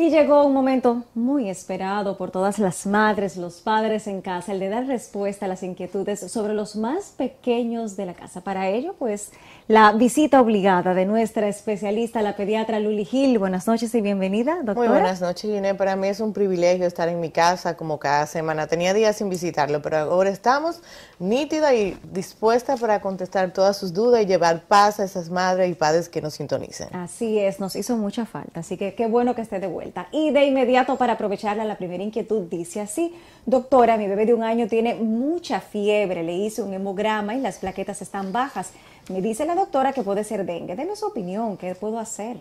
Y llegó un momento muy esperado por todas las madres, los padres en casa, el de dar respuesta a las inquietudes sobre los más pequeños de la casa. Para ello, pues, la visita obligada de nuestra especialista, la pediatra Luli Gil. Buenas noches y bienvenida, doctora. Muy buenas noches, Para mí es un privilegio estar en mi casa como cada semana. Tenía días sin visitarlo, pero ahora estamos nítida y dispuesta para contestar todas sus dudas y llevar paz a esas madres y padres que nos sintonicen. Así es, nos hizo mucha falta. Así que qué bueno que esté de vuelta. Y de inmediato, para aprovecharla, la primera inquietud dice así, doctora, mi bebé de un año tiene mucha fiebre, le hice un hemograma y las plaquetas están bajas. Me dice la doctora que puede ser dengue. Deme su opinión, ¿qué puedo hacer?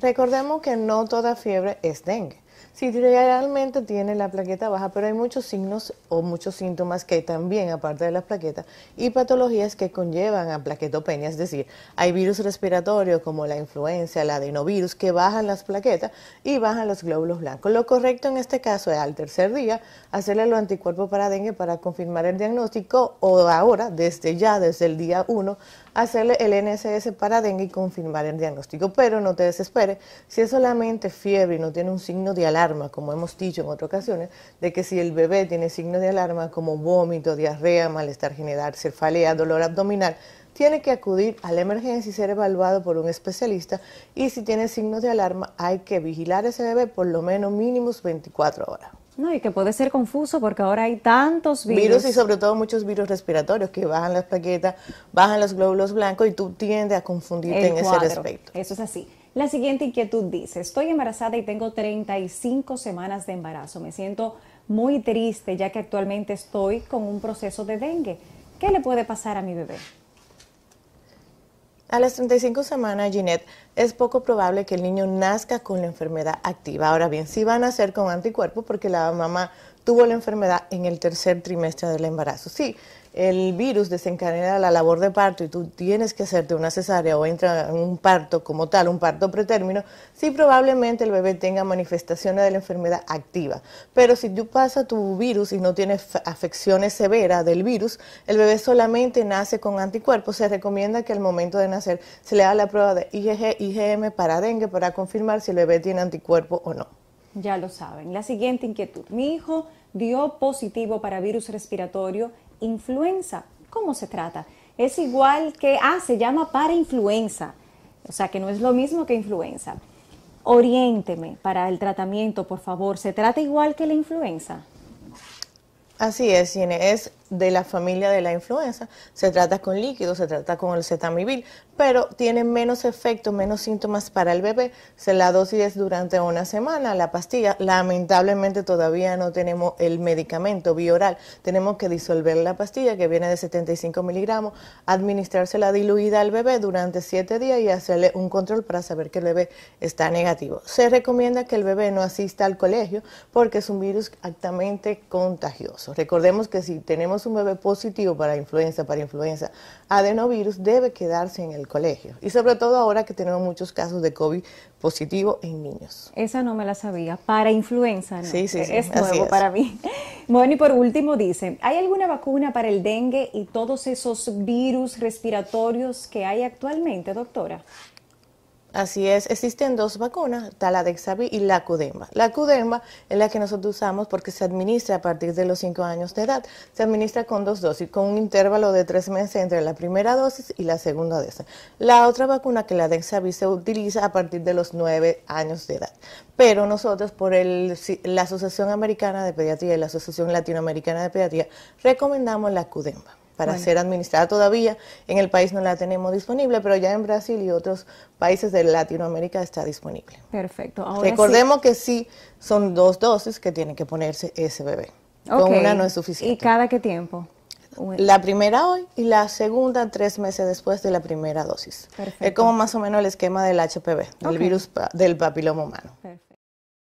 Recordemos que no toda fiebre es dengue. Si realmente tiene la plaqueta baja, pero hay muchos signos o muchos síntomas que también, aparte de las plaquetas, y patologías que conllevan a plaquetopenia, es decir, hay virus respiratorios como la influenza, el adenovirus, que bajan las plaquetas y bajan los glóbulos blancos. Lo correcto en este caso es al tercer día hacerle los anticuerpos para dengue para confirmar el diagnóstico o ahora, desde ya, desde el día 1, hacerle el NSS para dengue y confirmar el diagnóstico. Pero no te desesperes, si es solamente fiebre y no tiene un signo de alarma, como hemos dicho en otras ocasiones, de que si el bebé tiene signos de alarma como vómito, diarrea, malestar general, cefalea, dolor abdominal, tiene que acudir a la emergencia y ser evaluado por un especialista y si tiene signos de alarma hay que vigilar ese bebé por lo menos mínimos 24 horas. No, y que puede ser confuso porque ahora hay tantos virus. Virus y sobre todo muchos virus respiratorios que bajan las plaquetas, bajan los glóbulos blancos y tú tiendes a confundirte en ese respecto. Eso es así. La siguiente inquietud dice, estoy embarazada y tengo 35 semanas de embarazo. Me siento muy triste ya que actualmente estoy con un proceso de dengue. ¿Qué le puede pasar a mi bebé? A las 35 semanas, Jeanette, es poco probable que el niño nazca con la enfermedad activa. Ahora bien, sí van a nacer con anticuerpos porque la mamá tuvo la enfermedad en el tercer trimestre del embarazo. Sí, el virus desencadena la labor de parto y tú tienes que hacerte una cesárea o entra en un parto como tal, un parto pretérmino, sí probablemente el bebé tenga manifestaciones de la enfermedad activa. Pero si tú pasas tu virus y no tienes afecciones severas del virus, el bebé solamente nace con anticuerpos. Se recomienda que al momento de nacer se le haga la prueba de IgG, IgM para dengue para confirmar si el bebé tiene anticuerpo o no. Ya lo saben. La siguiente inquietud. Mi hijo dio positivo para virus respiratorio influenza. ¿Cómo se trata? Es igual que, ah, se llama para influenza, o sea que no es lo mismo que influenza. Oriénteme para el tratamiento, por favor. ¿Se trata igual que la influenza? Así es, Cine. Es de la familia de la influenza. Se trata con líquidos, se trata con el cetamibil pero tiene menos efectos, menos síntomas para el bebé. Se la dosis es durante una semana, la pastilla. Lamentablemente todavía no tenemos el medicamento bioral. Tenemos que disolver la pastilla que viene de 75 miligramos, administrársela diluida al bebé durante 7 días y hacerle un control para saber que el bebé está negativo. Se recomienda que el bebé no asista al colegio porque es un virus altamente contagioso. Recordemos que si tenemos un bebé positivo para influenza, para influenza, adenovirus, debe quedarse en el colegio. Y sobre todo ahora que tenemos muchos casos de COVID positivo en niños. Esa no me la sabía. Para influenza, ¿no? Sí, sí, Es nuevo para mí. Bueno, y por último dice, ¿hay alguna vacuna para el dengue y todos esos virus respiratorios que hay actualmente, doctora? Así es, existen dos vacunas, tal la y la Cudemba. La Cudemba es la que nosotros usamos porque se administra a partir de los 5 años de edad. Se administra con dos dosis, con un intervalo de tres meses entre la primera dosis y la segunda dosis. La otra vacuna, que la Dexavi, se utiliza a partir de los 9 años de edad. Pero nosotros, por la Asociación Americana de Pediatría y la Asociación Latinoamericana de Pediatría, recomendamos la Cudemba para ser administrada todavía. En el país no la tenemos disponible, pero ya en Brasil y otros países de Latinoamérica está disponible. Perfecto. Recordemos que sí son dos dosis que tiene que ponerse ese bebé. Con una no es suficiente. ¿Y cada qué tiempo? La primera hoy y la segunda tres meses después de la primera dosis. Perfecto. Es como más o menos el esquema del HPV, del virus del papiloma humano.